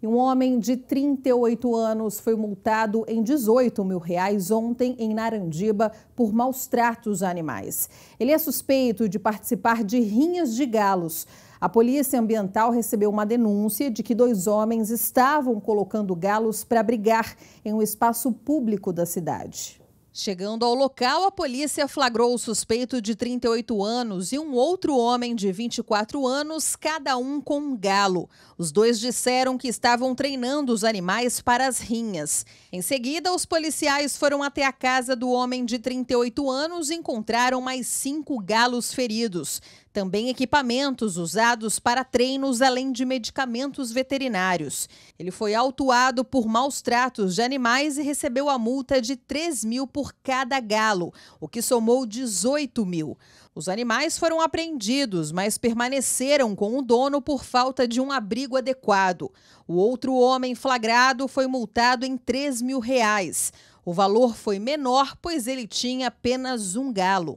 E um homem de 38 anos foi multado em 18 mil reais ontem em Narandiba por maus tratos a animais. Ele é suspeito de participar de rinhas de galos. A Polícia Ambiental recebeu uma denúncia de que dois homens estavam colocando galos para brigar em um espaço público da cidade. Chegando ao local, a polícia flagrou o suspeito de 38 anos e um outro homem de 24 anos, cada um com um galo. Os dois disseram que estavam treinando os animais para as rinhas. Em seguida, os policiais foram até a casa do homem de 38 anos e encontraram mais cinco galos feridos também equipamentos usados para treinos, além de medicamentos veterinários. Ele foi autuado por maus tratos de animais e recebeu a multa de 3 mil por cada galo, o que somou 18 mil. Os animais foram apreendidos, mas permaneceram com o dono por falta de um abrigo adequado. O outro homem flagrado foi multado em 3 mil reais. O valor foi menor, pois ele tinha apenas um galo.